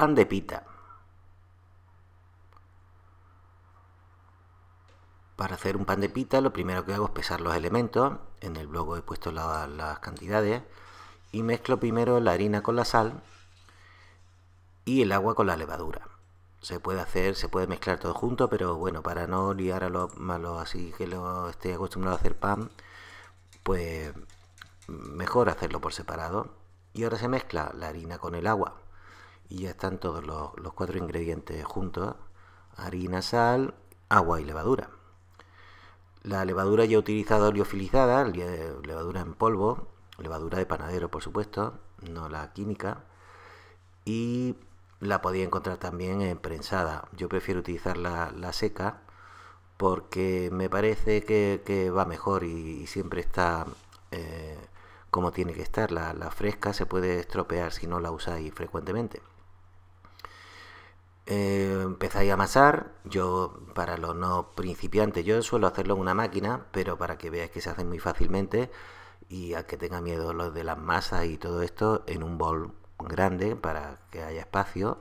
Pan de pita. Para hacer un pan de pita lo primero que hago es pesar los elementos, en el blog he puesto las cantidades, y mezclo primero la harina con la sal y el agua con la levadura. Se puede hacer, se puede mezclar todo junto, pero bueno, para no liar a los malos así que lo esté acostumbrado a hacer pan, pues mejor hacerlo por separado. Y ahora se mezcla la harina con el agua y ya están todos los, cuatro ingredientes juntos, harina, sal, agua y levadura. La levadura ya utilizada oleofilizada, levadura en polvo, levadura de panadero por supuesto, no la química, y la podía encontrar también en prensada. Yo prefiero utilizar la, seca porque me parece que, va mejor y, siempre está eh, como tiene que estar. La, la fresca se puede estropear si no la usáis frecuentemente. Eh, empezáis a amasar. Yo, para los no principiantes, yo suelo hacerlo en una máquina, pero para que veáis que se hace muy fácilmente y a que tenga miedo los de las masas y todo esto, en un bol grande para que haya espacio,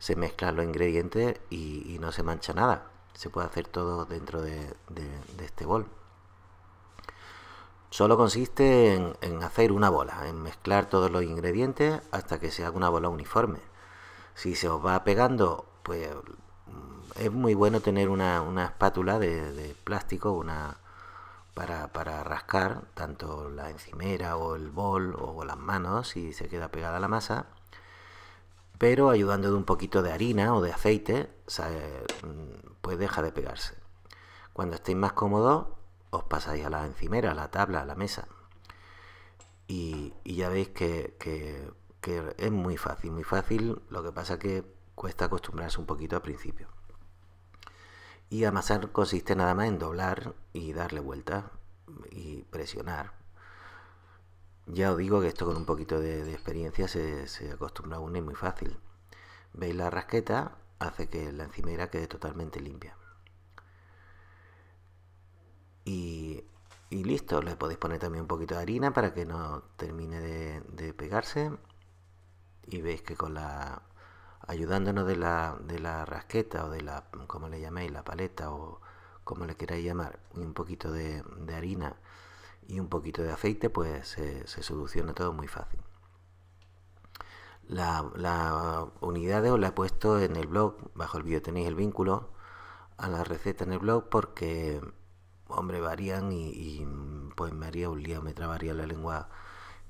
se mezclan los ingredientes y, no se mancha nada. Se puede hacer todo dentro de, este bol. Solo consiste en, en hacer una bola, en mezclar todos los ingredientes hasta que se haga una bola uniforme si se os va pegando, pues mm, es muy bueno tener una, espátula de, plástico una para, rascar tanto la encimera o el bol o las manos si se queda pegada la masa. Pero ayudando de un poquito de harina o de aceite, mm, pues deja de pegarse. Cuando estéis más cómodos, os pasáis a la encimera, a la tabla, a la mesa. Y, ya veis que que es muy fácil, muy fácil, lo que pasa que cuesta acostumbrarse un poquito al principio. Y amasar consiste nada más en doblar y darle vuelta y presionar. Ya os digo que esto con un poquito de, experiencia se, acostumbra a uno y muy fácil. ¿Veis la rasqueta? Hace que la encimera quede totalmente limpia. Y, listo, le podéis poner también un poquito de harina para que no termine de, de pegarse y veis que con la ayudándonos de la, de la rasqueta o de la, como le llaméis, la paleta o como le queráis llamar, un poquito de, harina y un poquito de aceite, pues se, soluciona todo muy fácil. Las la unidades os la he puesto en el blog, bajo el vídeo tenéis el vínculo a la receta en el blog porque, hombre, varían y, pues me haría un lío, me trabaría la lengua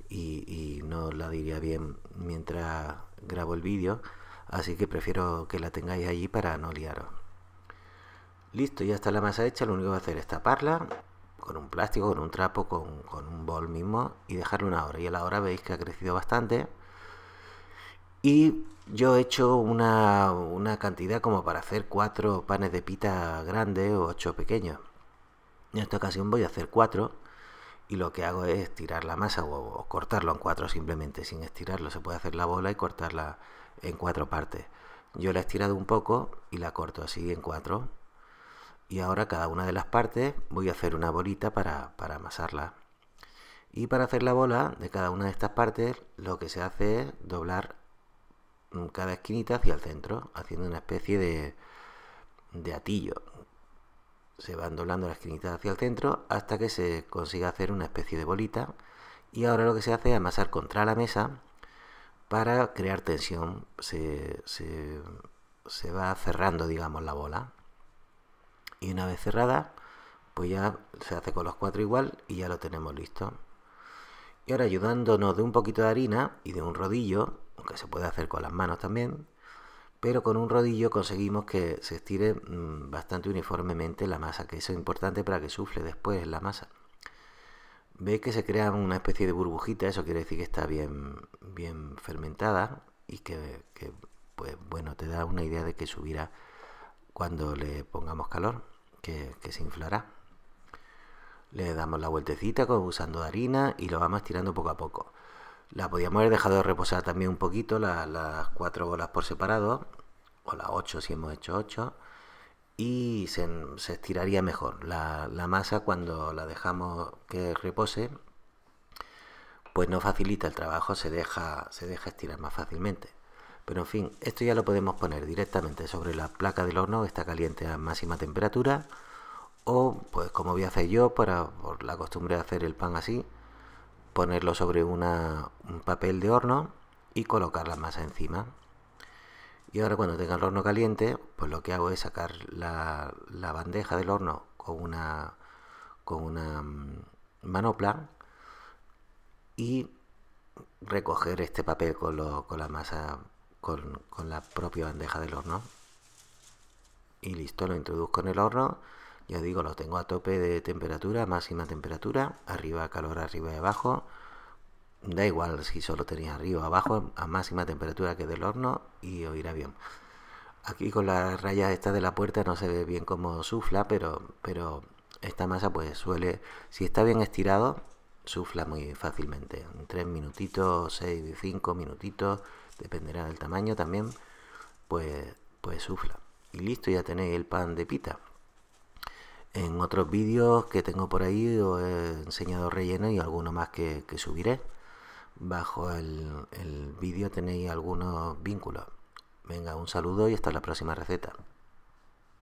y, no la diría bien mientras grabo el vídeo, así que prefiero que la tengáis allí para no liaros. Listo, ya está la masa hecha, lo único que voy a hacer es taparla con un plástico, con un trapo, con, un bol mismo y dejarlo una hora. Y a la hora veis que ha crecido bastante. Y yo he hecho una, una cantidad como para hacer cuatro panes de pita grandes o ocho pequeños. En esta ocasión voy a hacer cuatro y lo que hago es estirar la masa o, cortarlo en cuatro simplemente, sin estirarlo. Se puede hacer la bola y cortarla en cuatro partes. Yo la he estirado un poco y la corto así en cuatro. Y ahora cada una de las partes voy a hacer una bolita para, para amasarla. Y para hacer la bola de cada una de estas partes lo que se hace es doblar cada esquinita hacia el centro, haciendo una especie de, de atillo, se van doblando la esquinitas hacia el centro hasta que se consiga hacer una especie de bolita. Y ahora lo que se hace es amasar contra la mesa para crear tensión. Se, se va cerrando, digamos, la bola. Y una vez cerrada, pues ya se hace con los cuatro igual y ya lo tenemos listo. Y ahora ayudándonos de un poquito de harina y de un rodillo, aunque se puede hacer con las manos también, pero con un rodillo conseguimos que se estire mm, bastante uniformemente la masa, que eso es importante para que sufle después la masa. Ve que se crea una especie de burbujita, eso quiere decir que está bien, bien fermentada y que, pues, bueno, te da una idea de que subirá cuando le pongamos calor, que, se inflará. Le damos la vueltecita usando harina y lo vamos tirando poco a poco. La podíamos haber dejado reposar también un poquito, las cuatro bolas por separado, o las ocho si hemos hecho ocho, y se, estiraría mejor. La, masa cuando la dejamos que repose, pues no facilita el trabajo, se deja, se deja estirar más fácilmente. Pero en fin, esto ya lo podemos poner directamente sobre la placa del horno que está caliente a máxima temperatura. O pues como voy a hacer yo, para, por la costumbre de hacer el pan así, ponerlo sobre un papel de horno y colocar la masa encima. Y ahora cuando tenga el horno caliente, pues lo que hago es sacar la, bandeja del horno con una, con una mm, manopla y recoger este papel con, la masa, con, con la propia bandeja del horno. Y listo, lo introduzco en el horno ya digo, lo tengo a tope de temperatura, máxima temperatura, arriba calor, arriba y abajo. Da igual si solo tenéis arriba o abajo, a máxima temperatura que del horno y oirá bien. Aquí con las rayas estas de la puerta no se ve bien cómo sufla, pero, pero esta masa pues suele, si está bien estirado, sufla muy fácilmente. En 3 minutitos, 6, 5 minutitos, dependerá del tamaño también, pues, pues sufla. Y listo, ya tenéis el pan de pita en otros vídeos que tengo por ahí os he enseñado relleno y algunos más que, subiré. Bajo el, el vídeo tenéis algunos vínculos. Venga, un saludo y hasta la próxima receta.